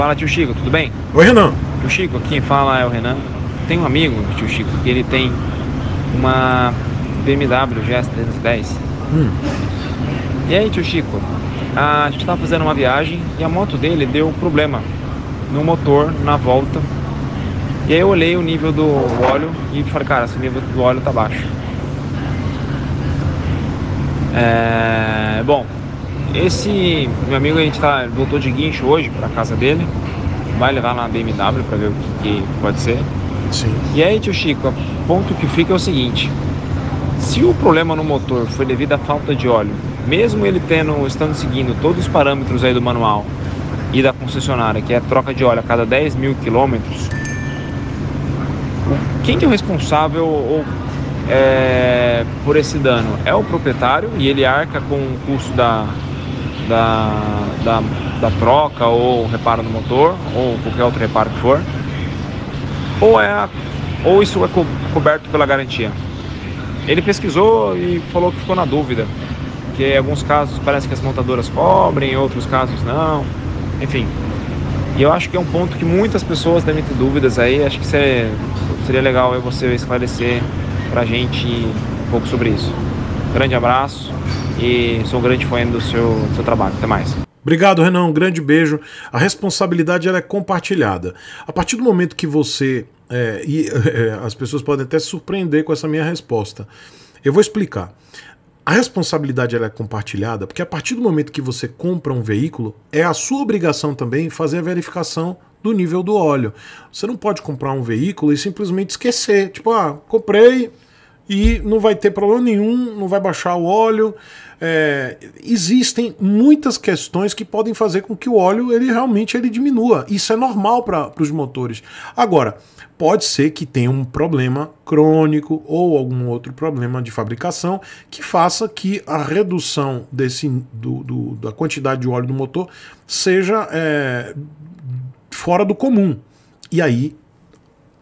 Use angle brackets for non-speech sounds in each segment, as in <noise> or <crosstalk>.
Fala, tio Chico, tudo bem? Oi, Renan. Tio Chico, quem fala é o Renan. Tem um amigo, tio Chico, que ele tem uma BMW GS 310. Hum. E aí, tio Chico, a gente estava fazendo uma viagem e a moto dele deu problema no motor, na volta. E aí eu olhei o nível do óleo e falei, cara, esse nível do óleo tá baixo. É... Bom, esse meu amigo, a gente tá, voltou de guincho hoje para casa dele, vai levar na BMW para ver o que, que pode ser. Sim. E aí, tio Chico, o ponto que fica é o seguinte: se o problema no motor foi devido à falta de óleo, mesmo ele tendo, estando seguindo todos os parâmetros aí do manual e da concessionária, que é a troca de óleo a cada 10 mil quilômetros, quem que é o responsável ou, é, por esse dano? É o proprietário e ele arca com o custo da, da, da, da troca ou reparo no motor ou qualquer outro reparo que for, ou, é, ou isso é co coberto pela garantia. Ele pesquisou e falou que ficou na dúvida, que em alguns casos parece que as montadoras cobrem, em outros casos não, enfim. E eu acho que é um ponto que muitas pessoas devem ter dúvidas aí, acho que seria legal você esclarecer pra gente um pouco sobre isso. Grande abraço e sou um grande fã do seu, do seu trabalho. Até mais. Obrigado, Renan. Um grande beijo. A responsabilidade ela é compartilhada. A partir do momento que você. É, e <laughs> é, as pessoas podem até se surpreender com essa minha resposta. Eu vou explicar. A responsabilidade ela é compartilhada porque a partir do momento que você compra um veículo, é a sua obrigação também fazer a verificação do nível do óleo. Você não pode comprar um veículo e simplesmente esquecer. Tipo, ah, comprei, e não vai ter problema nenhum, não vai baixar o óleo. É, existem muitas questões que podem fazer com que o óleo ele realmente ele diminua. Isso é normal para os motores. Agora, pode ser que tenha um problema crônico ou algum outro problema de fabricação que faça que a redução desse, do, do da quantidade de óleo do motor seja é, fora do comum. E aí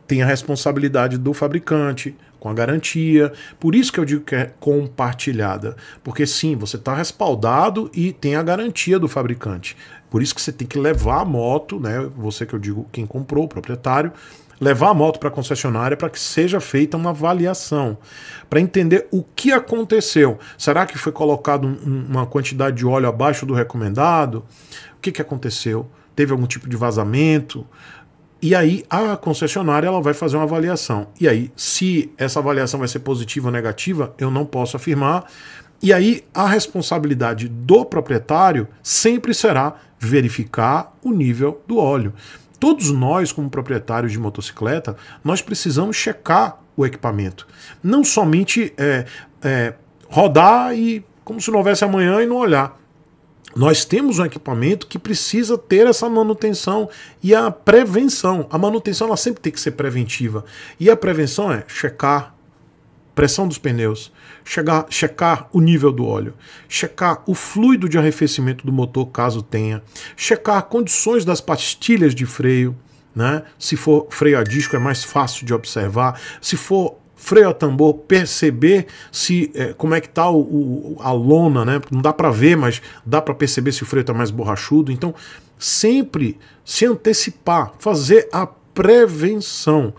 tem a responsabilidade do fabricante com a garantia. Por isso que eu digo que é compartilhada, porque sim, você está respaldado e tem a garantia do fabricante. Por isso que você tem que levar a moto, né? Você que eu digo quem comprou, o proprietário, levar a moto para a concessionária para que seja feita uma avaliação, para entender o que aconteceu. Será que foi colocado um, uma quantidade de óleo abaixo do recomendado? O que, que aconteceu? Teve algum tipo de vazamento? E aí a concessionária ela vai fazer uma avaliação. E aí, se essa avaliação vai ser positiva ou negativa, eu não posso afirmar. E aí a responsabilidade do proprietário sempre será verificar o nível do óleo. Todos nós, como proprietários de motocicleta, nós precisamos checar o equipamento. Não somente é, é, rodar e como se não houvesse amanhã e não olhar. Nós temos um equipamento que precisa ter essa manutenção e a prevenção. A manutenção ela sempre tem que ser preventiva. E a prevenção é checar pressão dos pneus, chegar, checar o nível do óleo, checar o fluido de arrefecimento do motor, caso tenha, checar condições das pastilhas de freio. Né? Se for freio a disco, é mais fácil de observar. Se for freio a tambor, perceber se é, como é que tá o, o, a lona, né? Não dá para ver, mas dá para perceber se o freio está mais borrachudo. Então, sempre se antecipar, fazer a prevenção,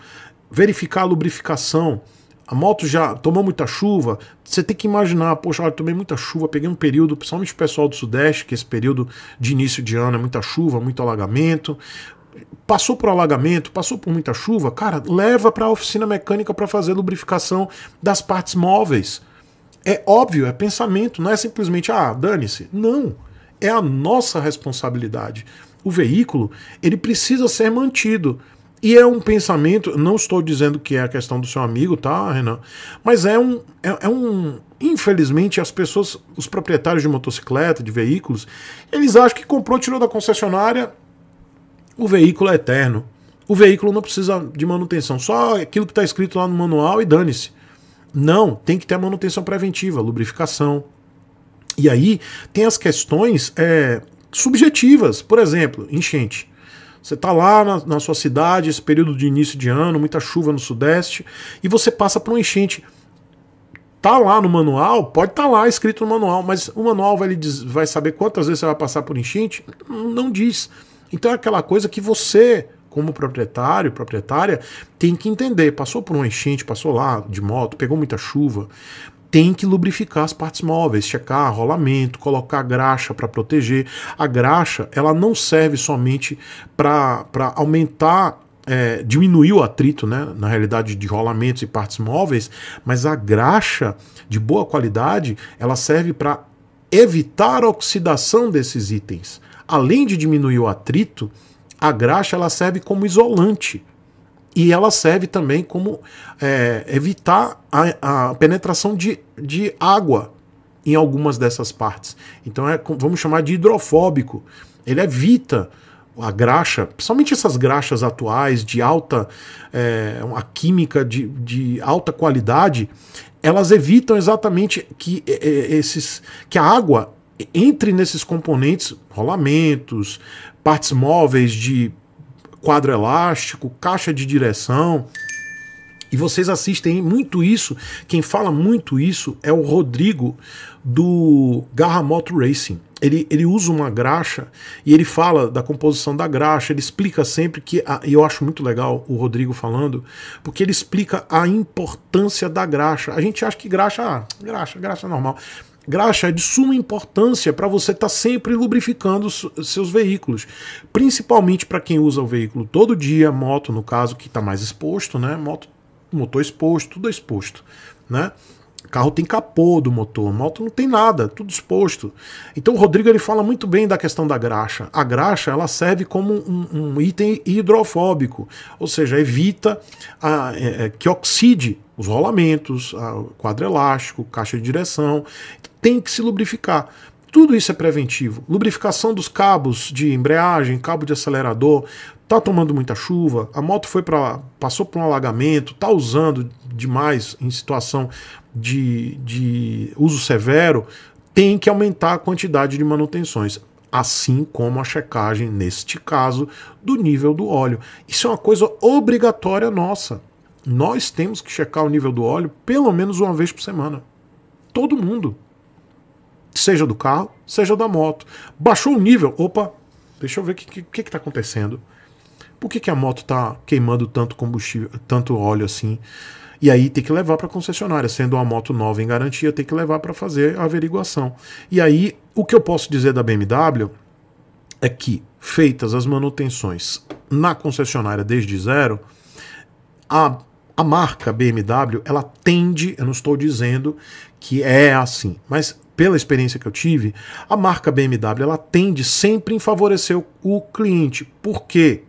verificar a lubrificação. A moto já tomou muita chuva, você tem que imaginar, poxa, olha, tomei muita chuva, peguei um período, principalmente o pessoal do Sudeste, que esse período de início de ano é muita chuva, muito alagamento, passou por alagamento, passou por muita chuva, cara, leva para a oficina mecânica para fazer lubrificação das partes móveis. É óbvio, é pensamento, não é simplesmente ah, dane-se. Não, é a nossa responsabilidade. O veículo, ele precisa ser mantido. E é um pensamento, não estou dizendo que é a questão do seu amigo, tá, Renan? Mas é um, é, é, um. Infelizmente, as pessoas, os proprietários de motocicleta, de veículos, eles acham que comprou, tirou da concessionária, o veículo é eterno. O veículo não precisa de manutenção, só aquilo que está escrito lá no manual e dane-se. Não, tem que ter a manutenção preventiva, lubrificação. E aí tem as questões é, subjetivas, por exemplo, enchente. Você está lá na, na, sua cidade, esse período de início de ano, muita chuva no sudeste, e você passa por um enchente. Está lá no manual, pode estar tá lá escrito no manual, mas o manual vai, lhe, vai saber quantas vezes você vai passar por enchente? Não diz. Então é aquela coisa que você, como proprietário, proprietária, tem que entender. Passou por um enchente, passou lá de moto, pegou muita chuva. Tem que lubrificar as partes móveis, checar rolamento, colocar graxa para proteger. A graxa ela não serve somente para aumentar é, diminuiu o atrito, né, na realidade, de rolamentos e partes móveis, mas a graxa de boa qualidade ela serve para evitar a oxidação desses itens além de diminuir o atrito, a graxa ela serve como isolante e ela serve também como é, evitar a, a penetração de, de água em algumas dessas partes. Então é, vamos chamar de hidrofóbico. Ele evita a graxa, principalmente essas graxas atuais de alta, é, uma química de, de alta qualidade, elas evitam exatamente que é, é, esses que a água entre nesses componentes rolamentos, partes móveis de quadro elástico, caixa de direção. E vocês assistem muito isso. Quem fala muito isso é o Rodrigo do Garra Moto Racing. Ele, ele usa uma graxa e ele fala da composição da graxa. Ele explica sempre que. A, eu acho muito legal o Rodrigo falando, porque ele explica a importância da graxa. A gente acha que graxa. Ah, graxa, graxa é normal. Graxa é de suma importância para você estar tá sempre lubrificando seus veículos, principalmente para quem usa o veículo todo dia, moto no caso que está mais exposto, né? Moto, motor exposto, tudo exposto, né? Carro tem capô do motor, moto não tem nada, tudo exposto. Então o Rodrigo ele fala muito bem da questão da graxa. A graxa ela serve como um, um item hidrofóbico, ou seja, evita a, é, é que oxide os rolamentos, quadro elástico, caixa de direção tem que se lubrificar. Tudo isso é preventivo. Lubrificação dos cabos de embreagem, cabo de acelerador, tá tomando muita chuva, a moto foi para passou por um alagamento, tá usando demais em situação de, de uso severo, tem que aumentar a quantidade de manutenções assim como a checagem, neste caso, do nível do óleo. Isso é uma coisa obrigatória nossa. Nós temos que checar o nível do óleo pelo menos uma vez por semana. Todo mundo seja do carro, seja da moto. Baixou o nível, opa, deixa eu ver o que está que, que tá acontecendo. Por que, que a moto está queimando tanto combustível, tanto óleo assim? E aí tem que levar para a concessionária, sendo uma moto nova em garantia, tem que levar para fazer a averiguação. E aí o que eu posso dizer da BMW é que feitas as manutenções na concessionária desde zero, a, a marca BMW ela tende, eu não estou dizendo que é assim, mas pela experiência que eu tive, a marca BMW ela tende sempre em favorecer o cliente. Por quê?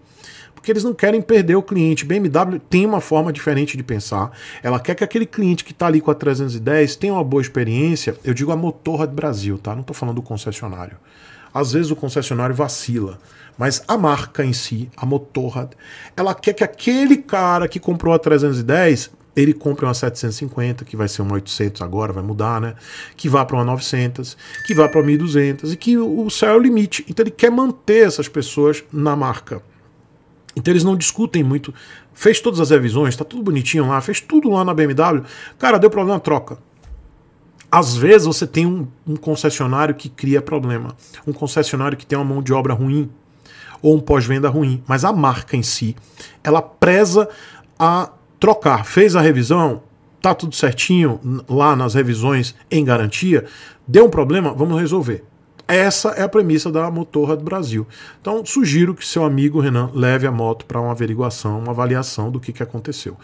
porque eles não querem perder o cliente. BMW tem uma forma diferente de pensar. Ela quer que aquele cliente que está ali com a 310 tenha uma boa experiência. Eu digo a Motorra do Brasil, tá? Não estou falando do concessionário. Às vezes o concessionário vacila, mas a marca em si, a Motorrad, ela quer que aquele cara que comprou a 310 ele compra uma 750, que vai ser uma 800 agora, vai mudar, né? Que vá para uma 900, que vá para 1200 e que o céu é o limite. Então ele quer manter essas pessoas na marca. Então eles não discutem muito. Fez todas as revisões, tá tudo bonitinho lá, fez tudo lá na BMW. Cara, deu problema, troca. Às vezes você tem um, um concessionário que cria problema, um concessionário que tem uma mão de obra ruim ou um pós-venda ruim, mas a marca em si, ela preza a trocar, fez a revisão, tá tudo certinho lá nas revisões em garantia, deu um problema, vamos resolver. Essa é a premissa da Motorra do Brasil. Então, sugiro que seu amigo Renan leve a moto para uma averiguação, uma avaliação do que, que aconteceu.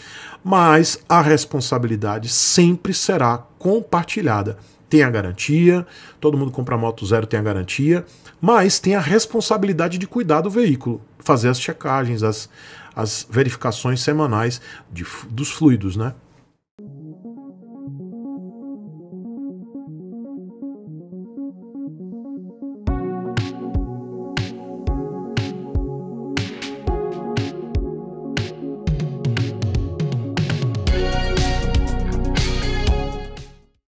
Mas a responsabilidade sempre será compartilhada tem a garantia, todo mundo compra moto zero tem a garantia, mas tem a responsabilidade de cuidar do veículo, fazer as checagens, as, as verificações semanais de, dos fluidos, né?